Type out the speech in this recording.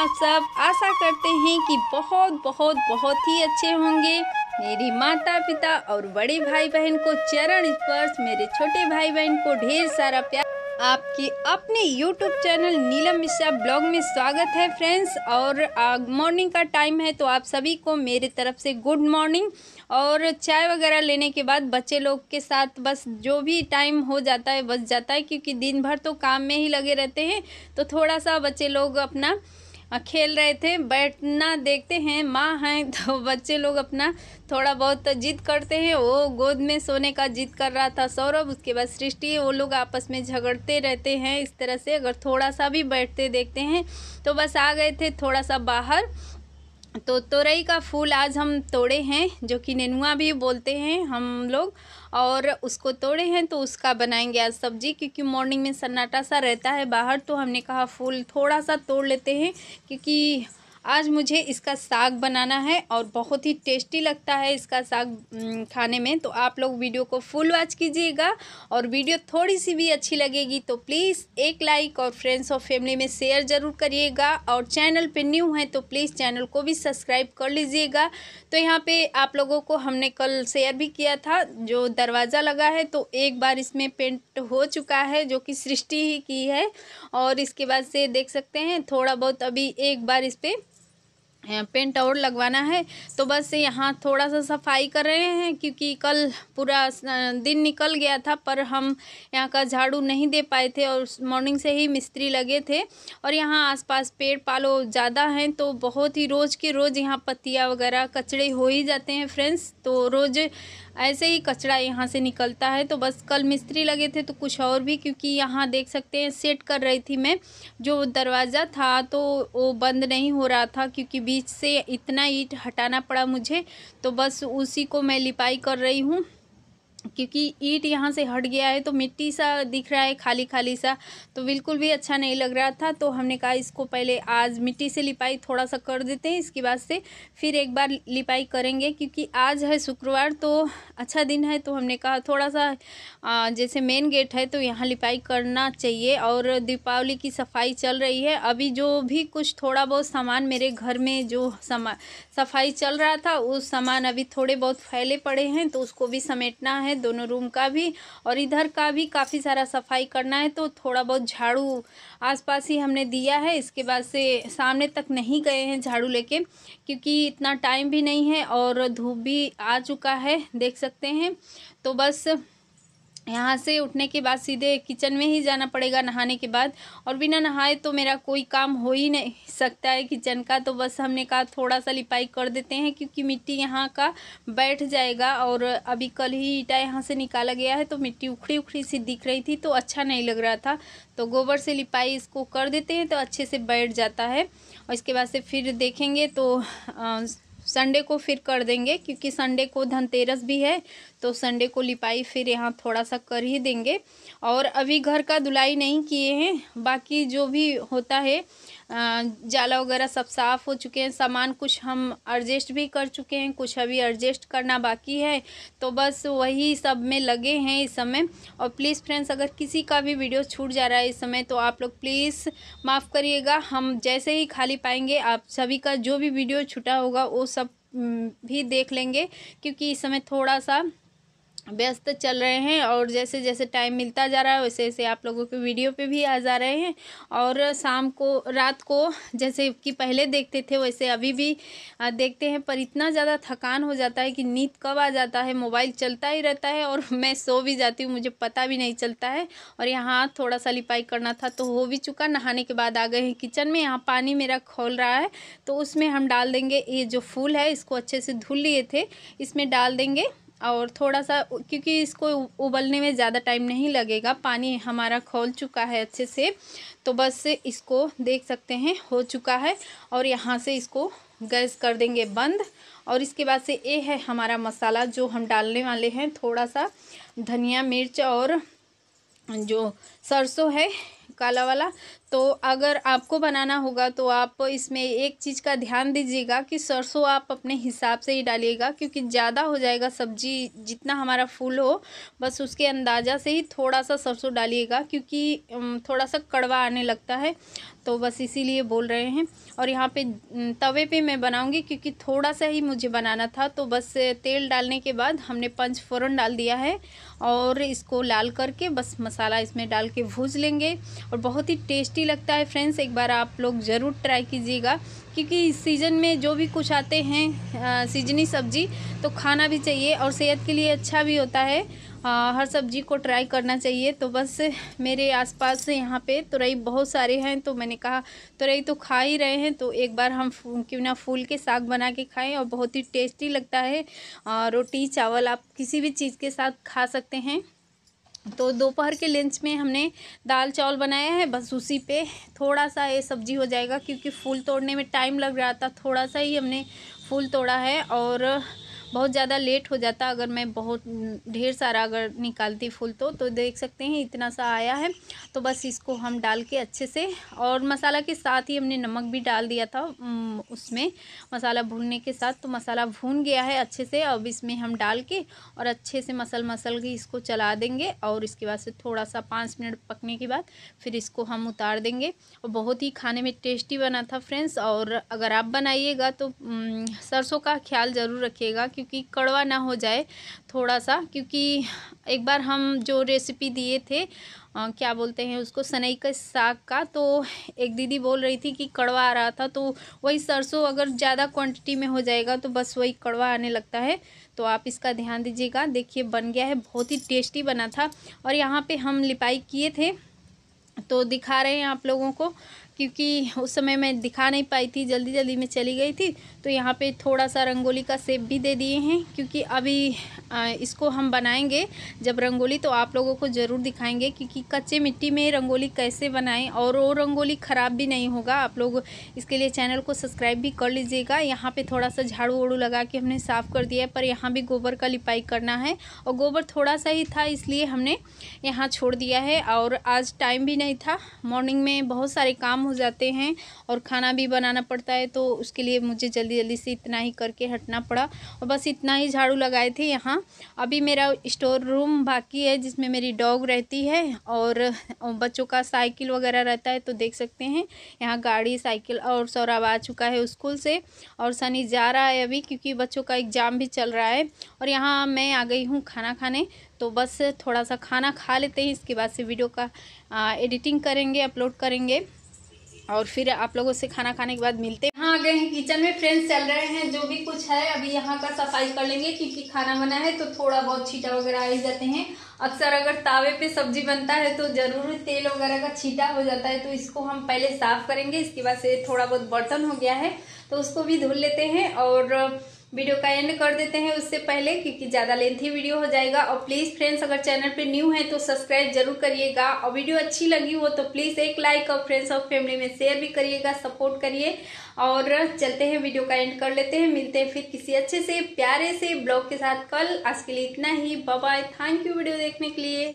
आप सब आशा करते हैं कि बहुत बहुत बहुत ही अच्छे होंगे मेरी माता पिता और बड़े भाई बहन को चरण स्पर्श मेरे छोटे भाई बहन को ढेर सारा प्यार आपके अपने YouTube channel Neelam Mishra blog में स्वागत है फ्रेंड्स और मॉर्निंग का टाइम है तो आप सभी को मेरे तरफ से गुड मॉर्निंग और चाय वगैरह लेने के बाद बच्चे लोग के साथ बस जो भी टाइम हो जाता है बच जाता है क्योंकि दिन भर तो काम में ही लगे रहते हैं तो थोड़ा सा बच्चे लोग अपना हाँ, खेल रहे थे बैठना देखते हैं माँ हैं तो बच्चे लोग अपना थोड़ा बहुत जिद करते हैं वो गोद में सोने का जिद कर रहा था सौरभ उसके बाद सृष्टि वो लोग आपस में झगड़ते रहते हैं इस तरह से अगर थोड़ा सा भी बैठते देखते हैं तो बस आ गए थे थोड़ा सा बाहर तो तोरई का फूल आज हम तोड़े हैं जो कि नेनुआ भी बोलते हैं हम लोग और उसको तोड़े हैं तो उसका बनाएंगे आज सब्जी क्योंकि मॉर्निंग में सन्नाटा सा रहता है बाहर तो हमने कहा फूल थोड़ा सा तोड़ लेते हैं क्योंकि आज मुझे इसका साग बनाना है और बहुत ही टेस्टी लगता है इसका साग खाने में तो आप लोग वीडियो को फुल वॉच कीजिएगा और वीडियो थोड़ी सी भी अच्छी लगेगी तो प्लीज़ एक लाइक और फ्रेंड्स और फैमिली में शेयर ज़रूर करिएगा और चैनल पे न्यू है तो प्लीज़ चैनल को भी सब्सक्राइब कर लीजिएगा तो यहाँ पर आप लोगों को हमने कल शेयर भी किया था जो दरवाज़ा लगा है तो एक बार इसमें पेंट हो चुका है जो कि सृष्टि ही की है और इसके बाद से देख सकते हैं थोड़ा बहुत अभी एक बार इस पर पेंट और लगवाना है तो बस यहाँ थोड़ा सा सफाई कर रहे हैं क्योंकि कल पूरा दिन निकल गया था पर हम यहाँ का झाड़ू नहीं दे पाए थे और मॉर्निंग से ही मिस्त्री लगे थे और यहाँ आसपास पेड़ पालो ज़्यादा हैं तो बहुत ही रोज़ के रोज़ यहाँ पत्तियाँ वगैरह कचड़े हो ही जाते हैं फ्रेंड्स तो रोज़ ऐसे ही कचरा यहाँ से निकलता है तो बस कल मिस्त्री लगे थे तो कुछ और भी क्योंकि यहाँ देख सकते हैं सेट कर रही थी मैं जो दरवाज़ा था तो वो बंद नहीं हो रहा था क्योंकि बीच से इतना ईट हटाना पड़ा मुझे तो बस उसी को मैं लिपाई कर रही हूँ क्योंकि ईट यहाँ से हट गया है तो मिट्टी सा दिख रहा है खाली खाली सा तो बिल्कुल भी अच्छा नहीं लग रहा था तो हमने कहा इसको पहले आज मिट्टी से लिपाई थोड़ा सा कर देते हैं इसके बाद से फिर एक बार लिपाई करेंगे क्योंकि आज है शुक्रवार तो अच्छा दिन है तो हमने कहा थोड़ा सा जैसे मेन गेट है तो यहाँ लिपाई करना चाहिए और दीपावली की सफाई चल रही है अभी जो भी कुछ थोड़ा बहुत सामान मेरे घर में जो समा सफाई चल रहा था उस सामान अभी थोड़े बहुत फैले पड़े हैं तो उसको भी समेटना है है दोनों रूम का भी और इधर का भी काफ़ी सारा सफाई करना है तो थोड़ा बहुत झाड़ू आसपास ही हमने दिया है इसके बाद से सामने तक नहीं गए हैं झाड़ू लेके क्योंकि इतना टाइम भी नहीं है और धूप भी आ चुका है देख सकते हैं तो बस यहाँ से उठने के बाद सीधे किचन में ही जाना पड़ेगा नहाने के बाद और बिना नहाए तो मेरा कोई काम हो ही नहीं सकता है किचन का तो बस हमने कहा थोड़ा सा लिपाई कर देते हैं क्योंकि मिट्टी यहाँ का बैठ जाएगा और अभी कल ही ईटा यहाँ से निकाला गया है तो मिट्टी उखड़ी उखड़ी सी दिख रही थी तो अच्छा नहीं लग रहा था तो गोबर से लिपाई इसको कर देते हैं तो अच्छे से बैठ जाता है और इसके बाद से फिर देखेंगे तो आ, संडे को फिर कर देंगे क्योंकि संडे को धनतेरस भी है तो संडे को लिपाई फिर यहाँ थोड़ा सा कर ही देंगे और अभी घर का धुलाई नहीं किए हैं बाकी जो भी होता है जाला वगैरह सब साफ़ हो चुके हैं सामान कुछ हम एडजस्ट भी कर चुके हैं कुछ अभी एडजस्ट करना बाकी है तो बस वही सब में लगे हैं इस समय और प्लीज़ फ्रेंड्स अगर किसी का भी वीडियो छूट जा रहा है इस समय तो आप लोग प्लीज़ माफ़ करिएगा हम जैसे ही खाली पाएंगे आप सभी का जो भी वीडियो छूटा होगा वो सब हम्म, भी देख लेंगे क्योंकि इस समय थोड़ा सा व्यस्त चल रहे हैं और जैसे जैसे टाइम मिलता जा रहा है वैसे वैसे आप लोगों के वीडियो पे भी आ जा रहे हैं और शाम को रात को जैसे कि पहले देखते थे वैसे अभी भी देखते हैं पर इतना ज़्यादा थकान हो जाता है कि नींद कब आ जाता है मोबाइल चलता ही रहता है और मैं सो भी जाती हूँ मुझे पता भी नहीं चलता है और यहाँ थोड़ा सा लिपाई करना था तो हो भी चुका नहाने के बाद आ गए हैं किचन में यहाँ पानी मेरा खोल रहा है तो उसमें हम डाल देंगे ये जो फूल है इसको अच्छे से धुल लिए थे इसमें डाल देंगे और थोड़ा सा क्योंकि इसको उबलने में ज़्यादा टाइम नहीं लगेगा पानी हमारा खोल चुका है अच्छे से तो बस इसको देख सकते हैं हो चुका है और यहाँ से इसको गैस कर देंगे बंद और इसके बाद से ये है हमारा मसाला जो हम डालने वाले हैं थोड़ा सा धनिया मिर्च और जो सरसों है काला वाला तो अगर आपको बनाना होगा तो आप इसमें एक चीज़ का ध्यान दीजिएगा कि सरसों आप अपने हिसाब से ही डालिएगा क्योंकि ज़्यादा हो जाएगा सब्जी जितना हमारा फूल हो बस उसके अंदाज़ा से ही थोड़ा सा सरसों डालिएगा क्योंकि थोड़ा सा कड़वा आने लगता है तो बस इसीलिए बोल रहे हैं और यहाँ पे तवे पे मैं बनाऊँगी क्योंकि थोड़ा सा ही मुझे बनाना था तो बस तेल डालने के बाद हमने पंच फोरन डाल दिया है और इसको लाल करके बस मसाला इसमें डाल के भूज लेंगे और बहुत ही टेस्टी टेस्टी लगता है फ्रेंड्स एक बार आप लोग ज़रूर ट्राई कीजिएगा क्योंकि इस सीज़न में जो भी कुछ आते हैं सीजनी सब्ज़ी तो खाना भी चाहिए और सेहत के लिए अच्छा भी होता है आ, हर सब्ज़ी को ट्राई करना चाहिए तो बस मेरे आसपास पास यहाँ पर तुरई बहुत सारे हैं तो मैंने कहा तुरई तो खा ही रहे हैं तो एक बार हम क्यों ना फूल के साग बना के खाएं और बहुत ही टेस्टी लगता है आ, रोटी चावल आप किसी भी चीज़ के साथ खा सकते हैं तो दोपहर के लंच में हमने दाल चावल बनाया है बस उसी पे थोड़ा सा ये सब्ज़ी हो जाएगा क्योंकि फूल तोड़ने में टाइम लग रहा था थोड़ा सा ही हमने फूल तोड़ा है और बहुत ज़्यादा लेट हो जाता अगर मैं बहुत ढेर सारा अगर निकालती फूल तो तो देख सकते हैं इतना सा आया है तो बस इसको हम डाल के अच्छे से और मसाला के साथ ही हमने नमक भी डाल दिया था उसमें मसाला भूनने के साथ तो मसाला भून गया है अच्छे से अब इसमें हम डाल के और अच्छे से मसल मसल के इसको चला देंगे और इसके बाद से थोड़ा सा पाँच मिनट पकने के बाद फिर इसको हम उतार देंगे और बहुत ही खाने में टेस्टी बना था फ्रेंड्स और अगर आप बनाइएगा तो सरसों का ख्याल ज़रूर रखिएगा कि क्योंकि कड़वा ना हो जाए थोड़ा सा क्योंकि एक बार हम जो रेसिपी दिए थे आ, क्या बोलते हैं उसको सनई का साग का तो एक दीदी बोल रही थी कि कड़वा आ रहा था तो वही सरसों अगर ज़्यादा क्वांटिटी में हो जाएगा तो बस वही कड़वा आने लगता है तो आप इसका ध्यान दीजिएगा देखिए बन गया है बहुत ही टेस्टी बना था और यहाँ पर हम लिपाई किए थे तो दिखा रहे हैं आप लोगों को क्योंकि उस समय मैं दिखा नहीं पाई थी जल्दी जल्दी में चली गई थी तो यहाँ पे थोड़ा सा रंगोली का सेप भी दे दिए हैं क्योंकि अभी इसको हम बनाएंगे जब रंगोली तो आप लोगों को ज़रूर दिखाएंगे क्योंकि कच्चे मिट्टी में रंगोली कैसे बनाएं और वो रंगोली ख़राब भी नहीं होगा आप लोग इसके लिए चैनल को सब्सक्राइब भी कर लीजिएगा यहाँ पर थोड़ा सा झाड़ू वड़ू लगा के हमने साफ़ कर दिया है पर यहाँ भी गोबर का लिपाई करना है और गोबर थोड़ा सा ही था इसलिए हमने यहाँ छोड़ दिया है और आज टाइम भी नहीं था मॉर्निंग में बहुत सारे काम हो जाते हैं और खाना भी बनाना पड़ता है तो उसके लिए मुझे जल्दी जल्दी से इतना ही करके हटना पड़ा और बस इतना ही झाड़ू लगाए थे यहाँ अभी मेरा स्टोर रूम बाकी है जिसमें मेरी डॉग रहती है और बच्चों का साइकिल वगैरह रहता है तो देख सकते हैं यहाँ गाड़ी साइकिल और सौरभ आ चुका है स्कूल से और सनी जा रहा है अभी क्योंकि बच्चों का एग्ज़ाम भी चल रहा है और यहाँ मैं आ गई हूँ खाना खाने तो बस थोड़ा सा खाना खा लेते हैं इसके बाद से वीडियो का आ, एडिटिंग करेंगे अपलोड करेंगे और फिर आप लोगों से खाना खाने के बाद मिलते हैं हाँ आ गए हैं किचन में फ्रेंड्स चल रहे हैं जो भी कुछ है अभी यहाँ का सफाई कर लेंगे क्योंकि खाना बना है तो थोड़ा बहुत छीटा वगैरह आ ही जाते हैं अक्सर अगर तावे पे सब्जी बनता है तो ज़रूर तेल वगैरह का छीटा हो जाता है तो इसको हम पहले साफ करेंगे इसके बाद से थोड़ा बहुत बर्तन हो गया है तो उसको भी धुल लेते हैं और वीडियो का एंड कर देते हैं उससे पहले क्योंकि ज़्यादा लेंथी वीडियो हो जाएगा और प्लीज़ फ्रेंड्स अगर चैनल पे न्यू है तो सब्सक्राइब जरूर करिएगा और वीडियो अच्छी लगी हो तो प्लीज़ एक लाइक और फ्रेंड्स और फैमिली में शेयर भी करिएगा सपोर्ट करिए और चलते हैं वीडियो का एंड कर लेते हैं मिलते हैं फिर किसी अच्छे से प्यारे से ब्लॉग के साथ कल आज के लिए इतना ही बाय थैंक यू वीडियो देखने के लिए